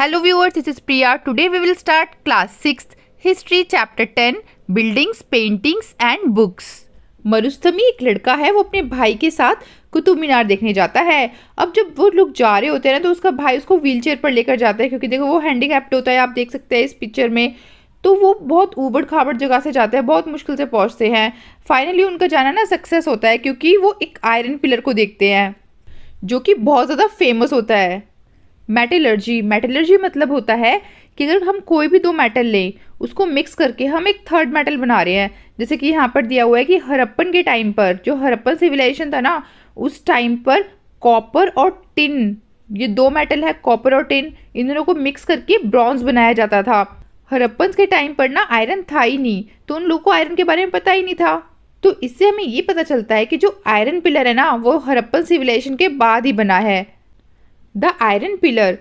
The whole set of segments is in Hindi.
hello viewers this is Priya today we will start class six history chapter ten buildings paintings and books मरुस्थमी एक लड़का है वो अपने भाई के साथ कुतुब मीनार देखने जाता है अब जब वो लोग जा रहे होते हैं ना तो उसका भाई उसको व्हीलचेयर पर लेकर जाता है क्योंकि देखो वो हैंडीकैप्ट होता है आप देख सकते हैं इस पिक्चर में तो वो बहुत ऊबड़ खाबड़ जगह से जाते हैं बहुत मुश्किल से पहुँचते हैं फाइनली उनका जाना ना सक्सेस होता है क्योंकि वो एक आयरन पिलर को देखते हैं जो कि बहुत ज़्यादा फेमस होता है मेटलर्जी मेटलर्जी मतलब होता है कि अगर हम कोई भी दो मेटल लें उसको मिक्स करके हम एक थर्ड मेटल बना रहे हैं जैसे कि यहाँ पर दिया हुआ है कि हरप्पन के टाइम पर जो हरप्पन सिविलाइजेशन था ना उस टाइम पर कॉपर और टिन ये दो मेटल है कॉपर और टिन इन दोनों को मिक्स करके ब्रॉन्ज बनाया जाता था हरप्पन के टाइम पर ना आयरन था ही नहीं तो उन लोगों को आयरन के बारे में पता ही नहीं था तो इससे हमें ये पता चलता है कि जो आयरन पिलर है ना वो हरप्पन सिविलाइजेशन के बाद ही बना है द आयरन पिलर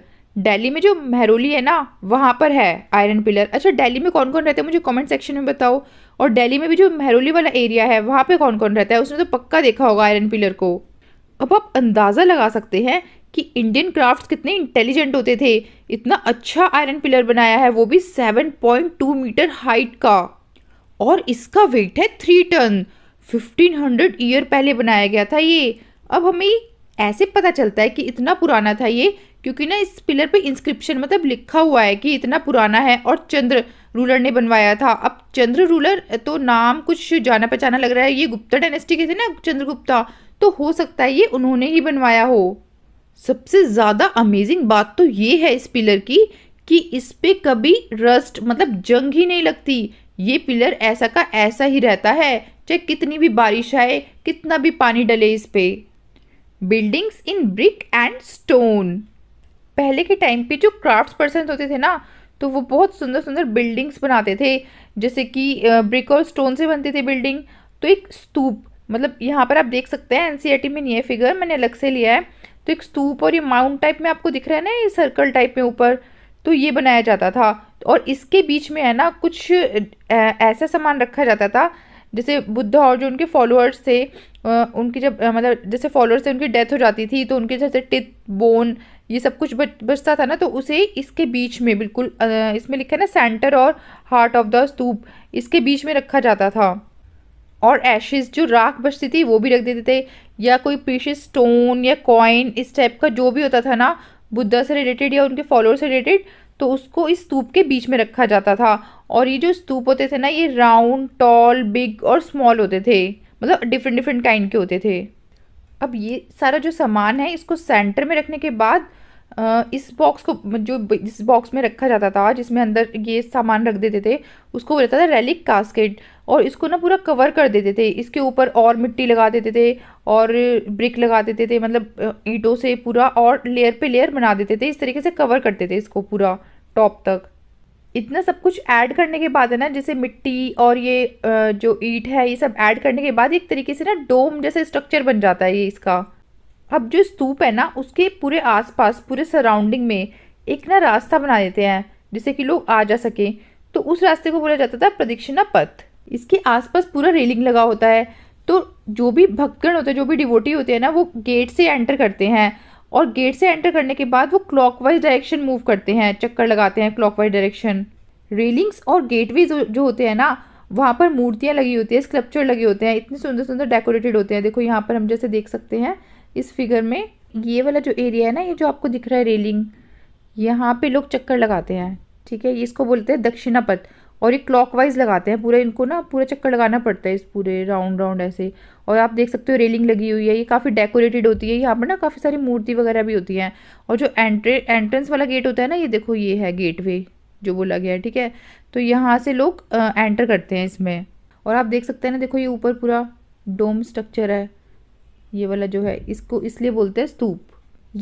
दिल्ली में जो मेहरोली है ना वहाँ पर है आयरन पिलर अच्छा दिल्ली में कौन कौन रहता है मुझे कमेंट सेक्शन में बताओ और दिल्ली में भी जो मेहरोली वाला एरिया है वहाँ पे कौन कौन रहता है उसने तो पक्का देखा होगा आयरन पिलर को अब आप अंदाज़ा लगा सकते हैं कि इंडियन क्राफ्ट्स कितने इंटेलिजेंट होते थे इतना अच्छा आयरन पिलर बनाया है वो भी 7.2 मीटर हाइट का और इसका वेट है थ्री टन 1500 ईयर पहले बनाया गया था ये अब हमें ऐसे पता चलता है कि इतना पुराना था ये क्योंकि ना इस पिलर पे इंस्क्रिप्शन मतलब लिखा हुआ है कि इतना पुराना है और चंद्र रूलर ने बनवाया था अब चंद्र रूलर तो नाम कुछ जाना पहचाना लग रहा है ये गुप्ता डायनेस्टी के थे ना चंद्रगुप्ता तो हो सकता है ये उन्होंने ही बनवाया हो सबसे ज़्यादा अमेजिंग बात तो ये है इस पिलर की कि इस पर कभी रस्ट मतलब जंग ही नहीं लगती ये पिलर ऐसा का ऐसा ही रहता है चाहे कितनी भी बारिश आए कितना भी पानी डले इस पर buildings in brick and stone पहले के टाइम पे जो क्राफ्ट्स पर्सन होते थे ना तो वो बहुत सुंदर सुंदर बिल्डिंग्स बनाते थे जैसे कि ब्रिक और स्टोन से बनते थे बिल्डिंग तो एक स्तूप मतलब यहाँ पर आप देख सकते हैं एनसीईआरटी e में नहीं है फिगर मैंने अलग से लिया है तो एक स्तूप और ये माउंट टाइप में आपको दिख रहा है ना ये सर्कल टाइप में ऊपर तो ये बनाया जाता था और इसके बीच में है ना कुछ ऐसा सामान रखा जाता था जैसे बुद्ध और जो उनके फॉलोअर्स मतलब थे उनकी जब मतलब जैसे फॉलोअर्स थे उनकी डेथ हो जाती थी तो उनके जैसे टिथ बोन ये सब कुछ बच बचता था ना तो उसे इसके बीच में बिल्कुल इसमें लिखा है ना सेंटर और हार्ट ऑफ द स्तूप इसके बीच में रखा जाता था और एशेज़ जो राख बचती थी वो भी रख देते थे या कोई पीछे स्टोन या कॉइन इस टाइप का जो भी होता था ना बुद्धा से रिलेटेड या उनके फॉलोअर से रिलेटेड तो उसको इस स्तूप के बीच में रखा जाता था और ये जो स्तूप होते थे ना ये राउंड टॉल बिग और स्मॉल होते थे मतलब डिफरेंट डिफरेंट काइंड के होते थे अब ये सारा जो सामान है इसको सेंटर में रखने के बाद इस बॉक्स को जो जिस बॉक्स में रखा जाता था जिसमें अंदर ये सामान रख देते थे उसको बोला जाता था रैलिक कास्केट और इसको ना पूरा कवर कर देते थे इसके ऊपर और मिट्टी लगा देते थे और ब्रिक लगा देते थे मतलब ईंटों से पूरा और लेयर पे लेयर बना देते थे इस तरीके से कवर करते थे इसको पूरा टॉप तक इतना सब कुछ ऐड करने के बाद है ना जैसे मिट्टी और ये जो ईट है ये सब ऐड करने के बाद एक तरीके से ना डोम जैसा स्ट्रक्चर बन जाता है ये इसका अब जो स्तूप है ना उसके पूरे आसपास पूरे सराउंडिंग में एक ना रास्ता बना देते हैं जिससे कि लोग आ जा सकें तो उस रास्ते को बोला जाता था प्रदक्षिणा पथ इसके आसपास पूरा रेलिंग लगा होता है तो जो भी भक्तगण होते हैं जो भी डिवोटी होते हैं ना वो गेट से एंटर करते हैं और गेट से एंटर करने के बाद वो क्लॉकवाइज डायरेक्शन मूव करते हैं चक्कर लगाते हैं क्लॉकवाइज डायरेक्शन रेलिंग्स और गेटवे जो होते हैं ना वहाँ पर मूर्तियाँ लगी होती हैं स्कल्पचर लगे होते हैं इतने सुंदर सुंदर डेकोरेटेड होते हैं देखो यहाँ पर हम जैसे देख सकते हैं इस फिगर में ये वाला जो एरिया है ना ये जो आपको दिख रहा है रेलिंग यहाँ पे लोग चक्कर लगाते हैं ठीक है इसको बोलते हैं दक्षिणापथ और ये क्लॉकवाइज लगाते हैं पूरा इनको ना पूरा चक्कर लगाना पड़ता है इस पूरे राउंड राउंड ऐसे और आप देख सकते हो रेलिंग लगी हुई है ये काफ़ी डेकोरेटेड होती है यहाँ पर ना काफ़ी सारी मूर्ति वगैरह भी होती हैं और जो एंट्रे एंट्रेंस वाला गेट होता है ना ये देखो ये है गेट जो बोला गया है ठीक है तो यहाँ से लोग एंटर करते हैं इसमें और आप देख सकते हैं ना देखो ये ऊपर पूरा डोम स्ट्रक्चर है ये वाला जो है इसको इसलिए बोलते हैं स्तूप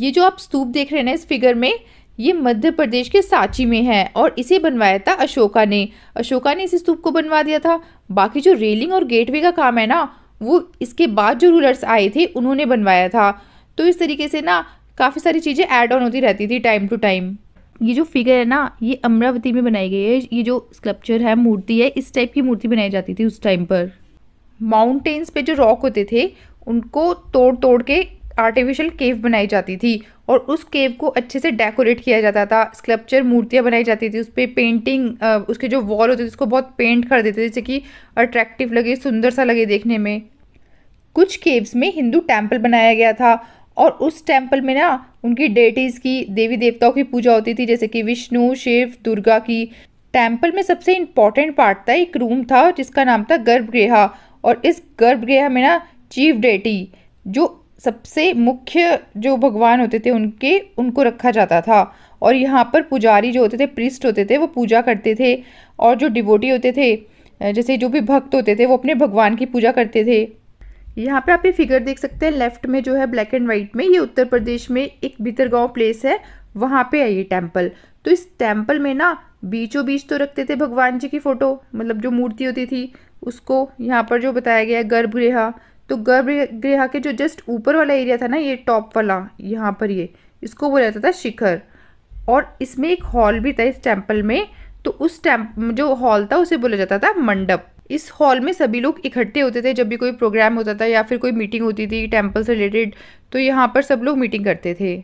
ये जो आप स्तूप देख रहे हैं ना इस फिगर में ये मध्य प्रदेश के सांची में है और इसे बनवाया था अशोका ने अशोका ने इस स्तूप को बनवा दिया था बाकी जो रेलिंग और गेटवे का काम है ना वो इसके बाद जो रूलर्स आए थे उन्होंने बनवाया था तो इस तरीके से ना काफ़ी सारी चीज़ें ऐड ऑन होती रहती थी टाइम टू टाइम ये जो फिगर है ना ये अमरावती में बनाई गई है ये जो स्कल्पचर है मूर्ति है इस टाइप की मूर्ति बनाई जाती थी उस टाइम पर माउंटेन्स पे जो रॉक होते थे उनको तोड़ तोड़ के आर्टिफिशियल केव बनाई जाती थी और उस केव को अच्छे से डेकोरेट किया जाता था स्कल्पचर मूर्तियाँ बनाई जाती थी उस पर पे पेंटिंग उसके जो वॉल होते थे उसको बहुत पेंट कर देते थे जिससे कि अट्रैक्टिव लगे सुंदर सा लगे देखने में कुछ केव्स में हिंदू टेम्पल बनाया गया था और उस टेम्पल में ना उनकी डेटीज़ की देवी देवताओं की पूजा होती थी जैसे कि विष्णु शिव दुर्गा की टेम्पल में सबसे इम्पॉर्टेंट पार्ट था एक रूम था जिसका नाम था गर्भगृह और इस गर्भगृह में ना चीफ डेटी जो सबसे मुख्य जो भगवान होते थे उनके उनको रखा जाता था और यहाँ पर पुजारी जो होते थे प्रिस्ट होते थे वो पूजा करते थे और जो डिवोटी होते थे जैसे जो भी भक्त होते थे वो अपने भगवान की पूजा करते थे यहाँ पे आप ये फिगर देख सकते हैं लेफ्ट में जो है ब्लैक एंड वाइट में ये उत्तर प्रदेश में एक भीतरगांव प्लेस है वहाँ पे है ये टेम्पल तो इस टेम्पल में ना बीचों बीच तो रखते थे भगवान जी की फ़ोटो मतलब जो मूर्ति होती थी उसको यहाँ पर जो बताया गया है गर्भगृह तो गर्भगृह के जो जस्ट ऊपर वाला एरिया था ना ये टॉप वाला यहाँ पर ये इसको बोला जाता था शिखर और इसमें एक हॉल भी था इस टेम्पल में तो उस टेम्प जो हॉल था उसे बोला जाता था मंडप इस हॉल में सभी लोग इकट्ठे होते थे जब भी कोई प्रोग्राम होता था या फिर कोई मीटिंग होती थी टेम्पल से रिलेटेड तो यहाँ पर सब लोग मीटिंग करते थे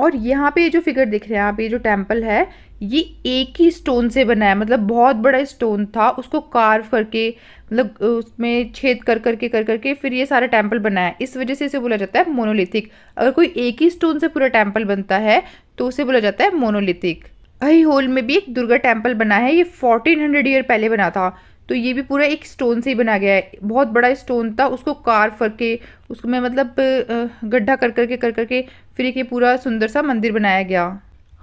और यहाँ पे ये जो फिगर दिख रहे हैं यहाँ पे जो टेम्पल है ये एक ही स्टोन से बना है मतलब बहुत बड़ा स्टोन था उसको कार्व करके मतलब उसमें छेद कर करके कर करके फिर ये सारा टेम्पल बना है इस वजह से इसे बोला जाता है मोनोलिथिक अगर कोई एक ही स्टोन से पूरा टेम्पल बनता है तो उसे बोला जाता है मोनोलिथिक अही होल में भी एक दुर्गा टेम्पल बना है ये फोर्टीन हंड्रेड ईयर पहले बना था तो ये भी पूरा एक स्टोन से ही बना गया है बहुत बड़ा स्टोन था उसको कार करके उसको मैं मतलब गड्ढा कर करके कर करके फिर एक ये पूरा सुंदर सा मंदिर बनाया गया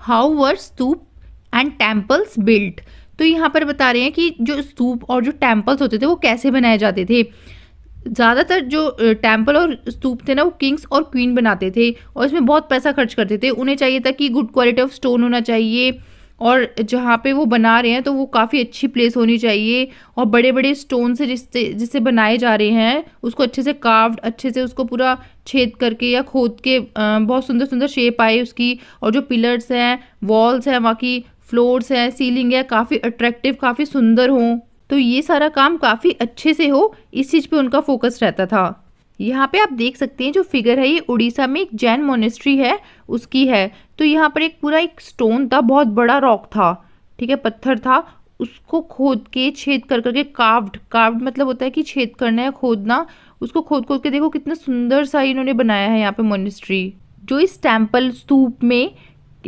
however stupa and temples built तो यहाँ पर बता रहे हैं कि जो स्तूप और जो टेम्पल्स होते थे वो कैसे बनाए जाते थे ज़्यादातर जो टेम्पल और स्तूप थे ना वो किंग्स और क्वीन बनाते थे और इसमें बहुत पैसा खर्च करते थे उन्हें चाहिए था कि गुड क्वालिटी ऑफ स्टोन होना चाहिए और जहाँ पे वो बना रहे हैं तो वो काफ़ी अच्छी प्लेस होनी चाहिए और बड़े बड़े स्टोन से जिससे जिससे बनाए जा रहे हैं उसको अच्छे से कार्व्ड अच्छे से उसको पूरा छेद करके या खोद के बहुत सुंदर सुंदर शेप आए उसकी और जो पिलर्स हैं वॉल्स हैं वहाँ की फ्लोर्स हैं सीलिंग है काफ़ी अट्रैक्टिव काफ़ी सुंदर हों तो ये सारा काम काफ़ी अच्छे से हो इस चीज़ पर उनका फोकस रहता था यहाँ पे आप देख सकते हैं जो फिगर है ये उड़ीसा में एक जैन मोनेस्ट्री है उसकी है तो यहाँ पर एक पूरा एक स्टोन था बहुत बड़ा रॉक था ठीक है पत्थर था उसको खोद के छेद कर करके काव्ड काव्ड मतलब होता है कि छेद करना है खोदना उसको खोद खोद के देखो कितना सुंदर सा इन्होंने बनाया है यहाँ पे मोनिस्ट्री जो इस टेम्पल स्तूप में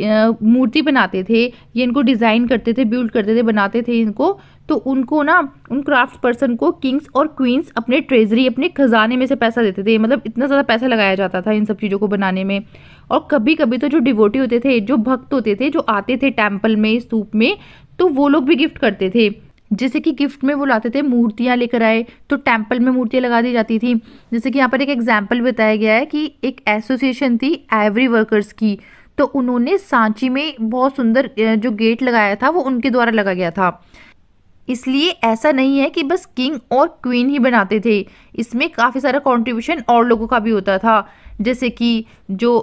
मूर्ति बनाते थे ये इनको डिज़ाइन करते थे बिल्ड करते थे बनाते थे इनको तो उनको ना उन क्राफ्ट पर्सन को किंग्स और क्वींस अपने ट्रेजरी अपने खजाने में से पैसा देते थे मतलब इतना ज़्यादा पैसा लगाया जाता था इन सब चीज़ों को बनाने में और कभी कभी तो जो डिवोटी होते थे जो भक्त होते थे जो आते थे टेम्पल में स्तूप में तो वो लोग भी गिफ्ट करते थे जैसे कि गिफ्ट में वो लाते थे मूर्तियाँ लेकर आए तो टेम्पल में मूर्तियाँ लगा दी जाती थी जैसे कि यहाँ पर एक एग्जाम्पल बताया गया है कि एक एसोसिएशन थी एवरी वर्कर्स की तो उन्होंने सांची में बहुत सुंदर जो गेट लगाया था वो उनके द्वारा लगा गया था इसलिए ऐसा नहीं है कि बस किंग और क्वीन ही बनाते थे इसमें काफ़ी सारा कंट्रीब्यूशन और लोगों का भी होता था जैसे कि जो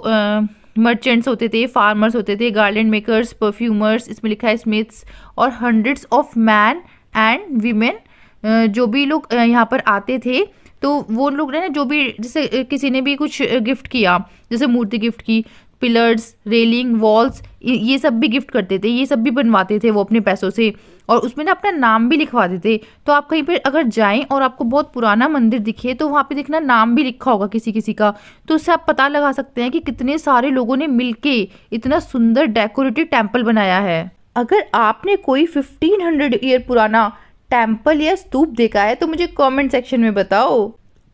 मर्चेंट्स होते थे फार्मर्स होते थे गार्डन मेकर्स परफ्यूमर्स इसमें लिखा है स्मिथ्स और hundreds of man and women जो भी लोग यहाँ पर आते थे तो वो लोग ने जो भी जैसे किसी ने भी कुछ गिफ्ट किया जैसे मूर्ति गिफ्ट की पिलर्स रेलिंग वॉल्स ये सब भी गिफ्ट करते थे ये सब भी बनवाते थे वो अपने पैसों से और उसमें ना अपना नाम भी लिखवाते थे तो आप कहीं पर अगर जाएं और आपको बहुत पुराना मंदिर दिखे तो वहाँ पे देखना नाम भी लिखा होगा किसी किसी का तो उससे आप पता लगा सकते हैं कि कितने सारे लोगों ने मिल इतना सुंदर डेकोरेटिव टेम्पल बनाया है अगर आपने कोई फिफ्टीन हंड्रेड ईयर पुराना टेम्पल या स्तूप देखा है तो मुझे कॉमेंट सेक्शन में बताओ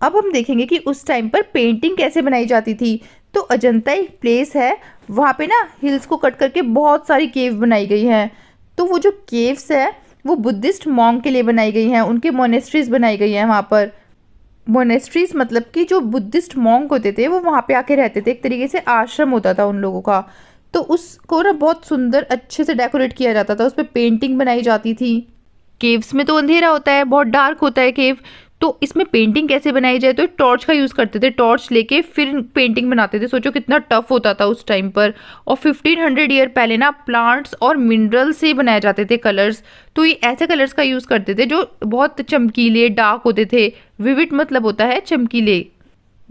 अब हम देखेंगे कि उस टाइम पर पेंटिंग कैसे बनाई जाती थी तो अजंता एक प्लेस है वहाँ पे ना हिल्स को कट करके बहुत सारी केव बनाई गई हैं तो वो जो केव्स है वो बुद्धिस्ट मॉन्ग के लिए बनाई गई हैं उनके मोनेस्ट्रीज़ बनाई गई हैं वहाँ पर मोनेस्ट्रीज मतलब कि जो बुद्धिस्ट मॉन्ग होते थे वो वहाँ पे आके रहते थे एक तरीके से आश्रम होता था उन लोगों का तो उसको ना बहुत सुंदर अच्छे से डेकोरेट किया जाता था उस पर पेंटिंग बनाई जाती थी केव्स में तो अंधेरा होता है बहुत डार्क होता है केव तो इसमें पेंटिंग कैसे बनाई जाए तो टॉर्च का यूज़ करते थे टॉर्च लेके फिर पेंटिंग बनाते थे सोचो कितना टफ होता था उस टाइम पर और 1500 ईयर पहले ना प्लांट्स और मिनरल से बनाए जाते थे कलर्स तो ये ऐसे कलर्स का यूज़ करते थे जो बहुत चमकीले डार्क होते थे विविड मतलब होता है चमकीले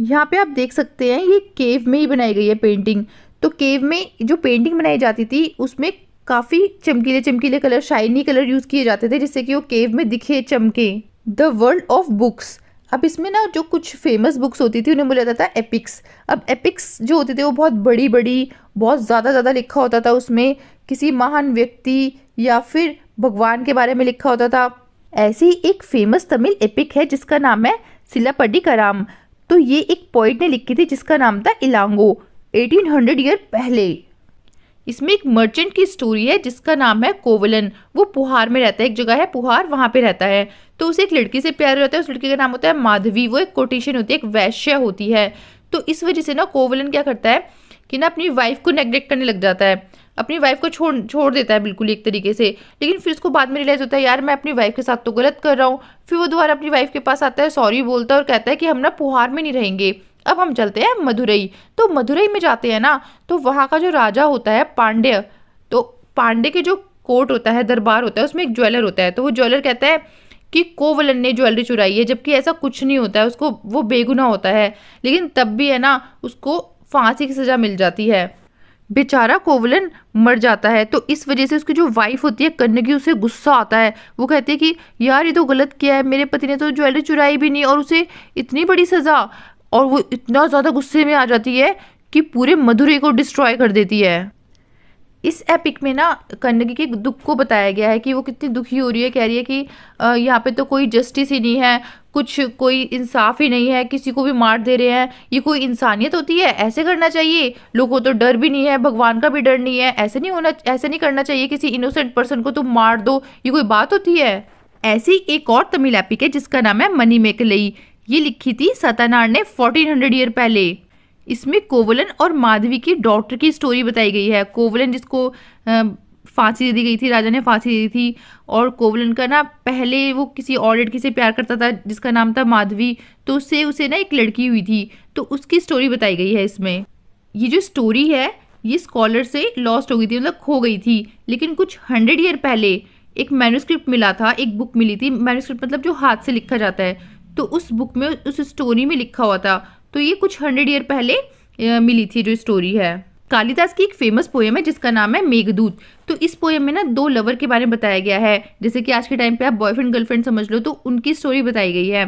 यहाँ पे आप देख सकते हैं ये केव में ही बनाई गई है पेंटिंग तो केव में जो पेंटिंग बनाई जाती थी उसमें काफ़ी चमकीले चमकीले कलर शाइनी कलर यूज़ किए जाते थे जिससे कि वो केव में दिखे चमके द वर्ल्ड ऑफ बुक्स अब इसमें ना जो कुछ फेमस बुक्स होती थी उन्हें बोला जाता था एपिक्स अब एपिक्स जो होते थे वो बहुत बड़ी बड़ी बहुत ज़्यादा ज़्यादा लिखा होता था उसमें किसी महान व्यक्ति या फिर भगवान के बारे में लिखा होता था ऐसी ही एक फेमस तमिल एपिक है जिसका नाम है सिलापडी कराम तो ये एक पोइट ने लिखी थी जिसका नाम था इलांगो 1800 ईयर पहले इसमें एक मर्चेंट की स्टोरी है जिसका नाम है कोवलन वो पुहार में रहता है एक जगह है पुहार वहाँ पे रहता है तो उसे एक लड़की से प्यार रहता है उस लड़की का नाम होता है माधवी वो एक कोटेशन होती है एक वैश्य होती है तो इस वजह से ना कोवलन क्या करता है कि ना अपनी वाइफ को नेग्लेक्ट करने लग जाता है अपनी वाइफ को छोड़ छोड़ देता है बिल्कुल एक तरीके से लेकिन फिर उसको बाद में रियलाइज़ होता है यार मैं अपनी वाइफ के साथ तो गलत कर रहा हूँ फिर वो दोबारा अपनी वाइफ के पास आता है सॉरी बोलता है और कहता है कि हम ना पुहार में नहीं रहेंगे अब हम चलते हैं मदुरई तो मदुरई में जाते हैं ना तो वहाँ का जो राजा होता है पांड्य तो पांडे के जो कोर्ट होता है दरबार होता है उसमें एक ज्वेलर होता है तो वो ज्वेलर कहता है कि कोवलन ने ज्वेलरी चुराई है जबकि ऐसा कुछ नहीं होता है उसको वो बेगुना होता है लेकिन तब भी है ना उसको फांसी की सज़ा मिल जाती है बेचारा कोवलन मर जाता है तो इस वजह से उसकी जो वाइफ होती है कन्नगी उसे गुस्सा आता है वो कहती है कि यार ये तो गलत किया है मेरे पति ने तो ज्वेलरी चुराई भी नहीं और उसे इतनी बड़ी सज़ा और वो इतना ज़्यादा गुस्से में आ जाती है कि पूरे मधुरे को डिस्ट्रॉय कर देती है इस एपिक में ना कन्नगी के दुख को बताया गया है कि वो कितनी दुखी हो रही है कह रही है कि यहाँ पे तो कोई जस्टिस ही नहीं है कुछ कोई इंसाफ ही नहीं है किसी को भी मार दे रहे हैं ये कोई इंसानियत होती है ऐसे करना चाहिए लोगों को तो डर भी नहीं है भगवान का भी डर नहीं है ऐसे नहीं होना ऐसे नहीं करना चाहिए किसी इनोसेंट पर्सन को तुम मार दो ये कोई बात होती है ऐसी एक और तमिल एपिक है जिसका नाम है मनी मेकलई ये लिखी थी सतानार ने 1400 ईयर पहले इसमें कोवलन और माधवी की डॉक्टर की स्टोरी बताई गई है कोवलन जिसको फांसी दे दी गई थी राजा ने फांसी दी थी और कोवलन का ना पहले वो किसी और लड़की से प्यार करता था जिसका नाम था माधवी तो उससे उसे ना एक लड़की हुई थी तो उसकी स्टोरी बताई गई है इसमें ये जो स्टोरी है ये स्कॉलर से लॉस्ट हो गई थी मतलब खो गई थी लेकिन कुछ हंड्रेड ईयर पहले एक मैनुस्क्रिप्ट मिला था एक बुक मिली थी मैनुस्क्रिप्ट मतलब जो हाथ से लिखा जाता है तो उस बुक में उस स्टोरी में लिखा हुआ था तो ये कुछ हंड्रेड ईयर पहले मिली थी जो स्टोरी है कालिदास की एक फेमस पोएम है जिसका नाम है मेघदूत तो इस पोएम में ना दो लवर के बारे में बताया गया है जैसे कि आज के टाइम पे आप बॉयफ्रेंड गर्लफ्रेंड समझ लो तो उनकी स्टोरी बताई गई है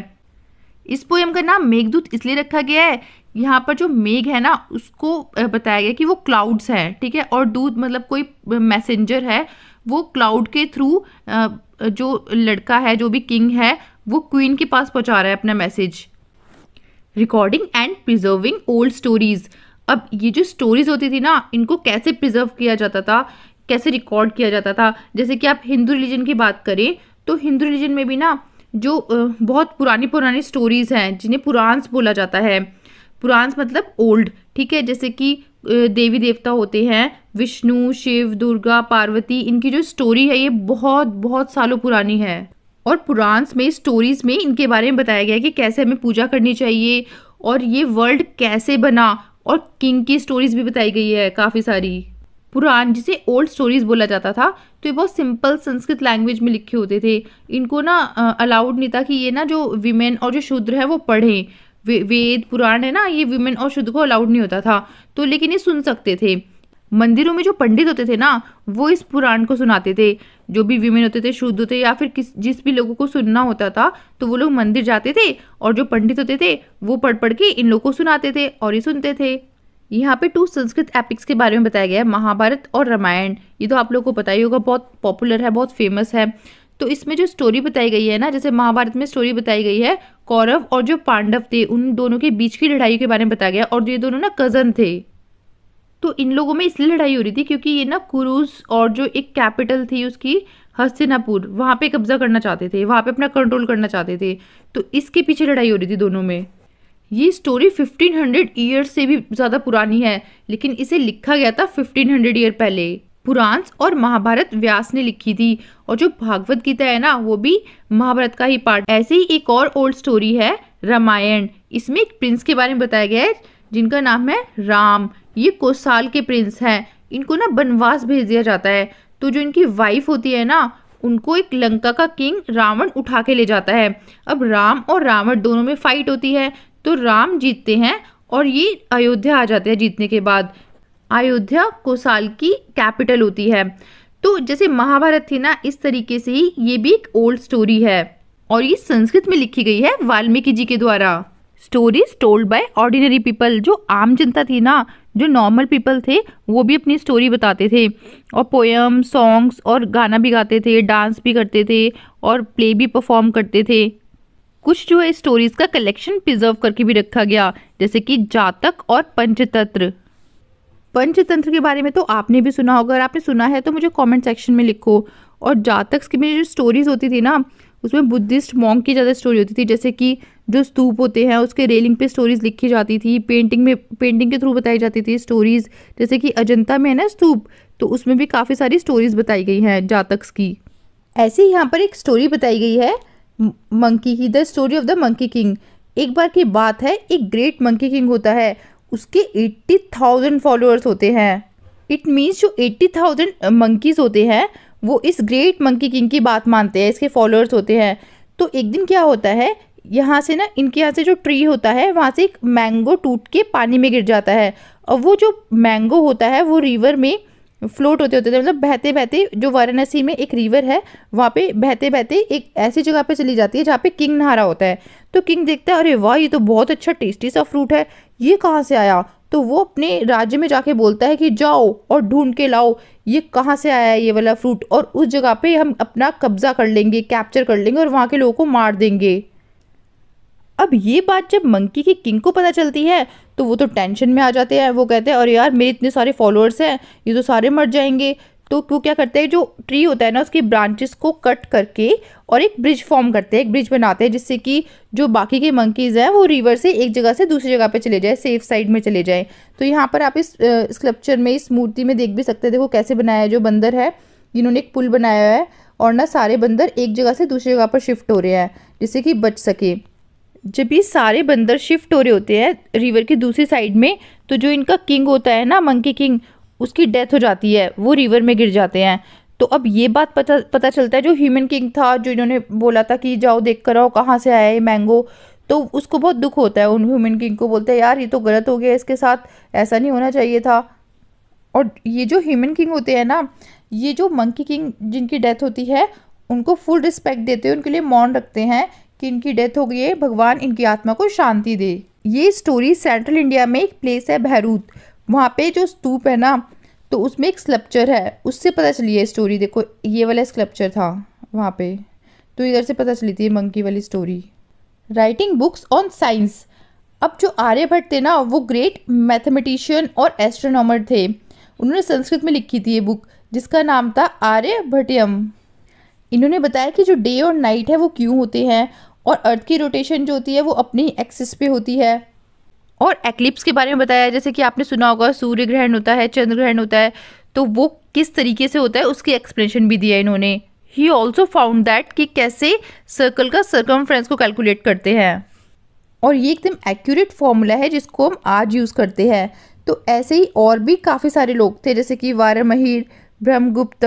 इस पोएम का नाम मेघदूत इसलिए रखा गया है यहाँ पर जो मेघ है ना उसको बताया गया कि वो क्लाउड्स हैं ठीक है और दूध मतलब कोई मैसेंजर है वो क्लाउड के थ्रू जो लड़का है जो भी किंग है वो क्वीन के पास पहुंचा रहा है अपना message recording and preserving old stories अब ये जो स्टोरीज़ होती थी ना इनको कैसे प्रिजर्व किया जाता था कैसे रिकॉर्ड किया जाता था जैसे कि आप हिंदू रिलीजन की बात करें तो हिंदू रिलीजन में भी ना जो बहुत पुरानी पुरानी स्टोरीज़ हैं जिन्हें पुरान्स बोला जाता है पुरान्स मतलब ओल्ड ठीक है जैसे कि देवी देवता होते हैं विष्णु शिव दुर्गा पार्वती इनकी जो स्टोरी है ये बहुत बहुत सालों पुरानी है और पुरान्स में स्टोरीज़ में इनके बारे में बताया गया कि कैसे हमें पूजा करनी चाहिए और ये वर्ल्ड कैसे बना और किंग की स्टोरीज़ भी बताई गई है काफ़ी सारी पुराण जिसे ओल्ड स्टोरीज़ बोला जाता था तो ये बहुत सिंपल संस्कृत लैंग्वेज में लिखे होते थे इनको ना अलाउड नहीं था कि ये ना जो विमेन और जो शूद्र है वो पढ़ें वे, वेद पुराण है ना ये विमेन और शुद्ध को अलाउड नहीं होता था तो लेकिन ये सुन सकते थे मंदिरों में जो पंडित होते थे ना वो इस पुराण को सुनाते थे जो भी वीमेन होते थे शुद्ध होते या फिर किस जिस भी लोगों को सुनना होता था तो वो लोग मंदिर जाते थे और जो पंडित होते थे वो पढ़ पढ़ के इन लोगों को सुनाते थे और ये सुनते थे यहाँ पे टू संस्कृत एपिक्स के बारे में बताया गया है महाभारत और रामायण ये तो आप लोगों को पता ही होगा बहुत पॉपुलर है बहुत फेमस है तो इसमें जो स्टोरी बताई गई है ना जैसे महाभारत में स्टोरी बताई गई है कौरव और जो पांडव थे उन दोनों के बीच की लड़ाई के बारे में बताया गया और ये दोनों ना कज़न थे तो इन लोगों में इसलिए लड़ाई हो रही थी क्योंकि ये ना कुरूज और जो एक कैपिटल थी उसकी हस्तिनापुर वहाँ पे कब्जा करना चाहते थे वहाँ पे अपना कंट्रोल करना चाहते थे तो इसके पीछे लड़ाई हो रही थी दोनों में ये स्टोरी 1500 हंड्रेड ईयर्स से भी ज़्यादा पुरानी है लेकिन इसे लिखा गया था 1500 हंड्रेड ईयर पहले पुराण्स और महाभारत व्यास ने लिखी थी और जो भागवत गीता है ना वो भी महाभारत का ही पार्ट ऐसे ही एक और ओल्ड स्टोरी है रामायण इसमें एक प्रिंस के बारे में बताया गया है जिनका नाम है राम ये कोसाल के प्रिंस हैं इनको ना बनवास भेज दिया जाता है तो जो इनकी वाइफ होती है ना उनको एक लंका का किंग रावण उठा के ले जाता है अब राम और रावण दोनों में फाइट होती है तो राम जीतते हैं और ये अयोध्या आ जाते हैं जीतने के बाद अयोध्या कोसाल की कैपिटल होती है तो जैसे महाभारत थी ना इस तरीके से ही ये भी एक ओल्ड स्टोरी है और ये संस्कृत में लिखी गई है वाल्मीकि जी के द्वारा stories told by ordinary people जो आम जनता थी ना जो नॉर्मल पीपल थे वो भी अपनी स्टोरी बताते थे और पोएम सॉन्ग्स और गाना भी गाते थे डांस भी करते थे और प्ले भी परफॉर्म करते थे कुछ जो है स्टोरीज़ का कलेक्शन प्रिजर्व करके भी रखा गया जैसे कि जातक और पंचतंत्र पंचतंत्र के बारे में तो आपने भी सुना होगा अगर आपने सुना है तो मुझे कमेंट सेक्शन में लिखो और जातक की मेरी जो स्टोरीज़ होती थी ना उसमें बुद्धिस्ट मॉन्ग की ज़्यादा स्टोरी होती थी जैसे कि जो स्तूप होते हैं उसके रेलिंग पे स्टोरीज लिखी जाती थी पेंटिंग में पेंटिंग के थ्रू बताई जाती थी स्टोरीज़ जैसे कि अजंता में है ना स्तूप तो उसमें भी काफ़ी सारी स्टोरीज़ बताई गई हैं जातक्स की ऐसे ही यहाँ पर एक स्टोरी बताई गई है मंकी की the story of the monkey king एक बार की बात है एक ग्रेट मंकी किंग होता है उसके एट्टी थाउजेंड फॉलोअर्स होते हैं इट मीन्स जो एट्टी थाउजेंड मंकीज़ होते हैं वो इस ग्रेट मंकी किंग की बात मानते हैं इसके फॉलोअर्स होते हैं तो एक दिन क्या होता है यहाँ से ना इनके यहाँ से जो ट्री होता है वहाँ से एक मैंगो टूट के पानी में गिर जाता है और वो जो मैंगो होता है वो रिवर में फ्लोट होते होते थे मतलब बहते बहते जो वाराणसी में एक रिवर है वहाँ पे बहते बहते एक ऐसी जगह पे चली जाती है जहाँ पे किंग नहारा होता है तो किंग देखता है अरे वाह ये तो बहुत अच्छा टेस्टी सा फ्रूट है ये कहाँ से आया तो वो अपने राज्य में जाके बोलता है कि जाओ और ढूंढ के लाओ ये कहाँ से आया है ये वाला फ्रूट और उस जगह पे हम अपना कब्जा कर लेंगे कैप्चर कर लेंगे और वहाँ के लोगों को मार देंगे अब ये बात जब मंकी की किंग को पता चलती है तो वो तो टेंशन में आ जाते हैं वो कहते हैं और यार मेरे इतने सारे फॉलोअर्स हैं ये तो सारे मर जाएंगे तो वो क्या करते हैं जो ट्री होता है ना उसकी ब्रांचेस को कट करके और एक ब्रिज फॉर्म करते हैं एक ब्रिज बनाते हैं जिससे कि जो बाकी के मंकीज़ हैं वो रिवर से एक जगह से दूसरी जगह पे चले जाए सेफ साइड में चले जाएँ तो यहाँ पर आप इस स्कल्पचर में इस मूर्ति में देख भी सकते हैं देखो कैसे बनाया है जो बंदर है जिन्होंने एक पुल बनाया है और ना सारे बंदर एक जगह से दूसरी जगह पर शिफ्ट हो रहे हैं जिससे कि बच सके जब ये सारे बंदर शिफ्ट हो रहे होते हैं रिवर की दूसरी साइड में तो जो इनका किंग होता है ना मंकी किंग उसकी डेथ हो जाती है वो रिवर में गिर जाते हैं तो अब ये बात पता पता चलता है जो ह्यूमन किंग था जो इन्होंने बोला था कि जाओ देख कर आओ कहाँ से आया ये मैंगो तो उसको बहुत दुख होता है उन ह्यूमन किंग को बोलते हैं यार ये तो गलत हो गया इसके साथ ऐसा नहीं होना चाहिए था और ये जो ह्यूमन किंग होते हैं ना ये जो मंकी किंग जिनकी डेथ होती है उनको फुल रिस्पेक्ट देते हैं उनके लिए मौन रखते हैं कि इनकी डेथ हो गई है भगवान इनकी आत्मा को शांति दे ये स्टोरी सेंट्रल इंडिया में एक प्लेस है बहरूत वहाँ पे जो स्तूप है ना तो उसमें एक स्कल्पचर है उससे पता चली है स्टोरी देखो ये वाला स्कल्पचर था वहाँ पे तो इधर से पता चली थी मंकी वाली story writing books on science अब जो आर्यभट्ट थे ना वो ग्रेट मैथमेटिशियन और एस्ट्रोनॉमर थे उन्होंने संस्कृत में लिखी थी ये बुक जिसका नाम था आर्यभट्टियम इन्होंने बताया कि जो डे और नाइट है वो क्यों होते हैं और अर्थ की रोटेशन जो होती है वो अपनी एक्सिस पे होती है और एक्लिप्स के बारे में बताया जैसे कि आपने सुना होगा सूर्य ग्रहण होता है चंद्र ग्रहण होता है तो वो किस तरीके से होता है उसकी एक्सप्लेनेशन भी दिया इन्होंने ही ऑल्सो फाउंड दैट कि कैसे सर्कल का सर्कम को कैलकुलेट करते हैं और ये एकदम एक्यूरेट फॉर्मूला है जिसको हम आज यूज़ करते हैं तो ऐसे ही और भी काफ़ी सारे लोग थे जैसे कि वारा महिर ब्रह्मगुप्त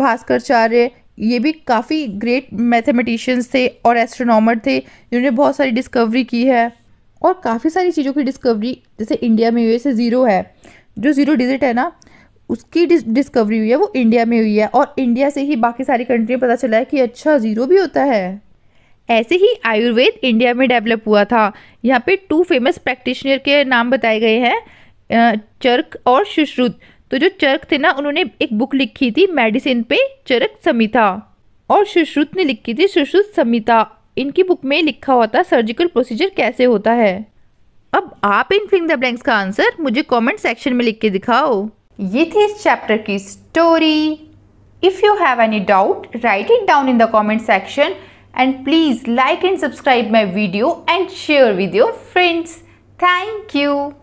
भास्करचार्य ये भी काफ़ी ग्रेट मैथमेटिशियंस थे और एस्ट्रोनॉमर थे जिन्होंने बहुत सारी डिस्कवरी की है और काफ़ी सारी चीज़ों की डिस्कवरी जैसे इंडिया में हुई है जैसे ज़ीरो है जो ज़ीरो डिजिट है ना उसकी डिस्कवरी हुई है वो इंडिया में हुई है और इंडिया से ही बाकी सारी कंट्री में पता चला है कि अच्छा ज़ीरो भी होता है ऐसे ही आयुर्वेद इंडिया में डेवलप हुआ था यहाँ पे टू फेमस प्रैक्टिशनर के नाम बताए गए हैं चर्क और सुश्रुत तो जो चर्क थे ना उन्होंने एक बुक लिखी थी मेडिसिन पे चरक समिता और सुश्रुत ने लिखी थी सुश्रुत समिता इनकी बुक में लिखा होता सर्जिकल प्रोसीजर कैसे होता है अब आप इन फिंग द ब्लैंक्स का आंसर मुझे कमेंट सेक्शन में लिख के दिखाओ ये थी इस चैप्टर की story if you have any doubt write it down in the comment section and please like and subscribe my video and share with your friends thank you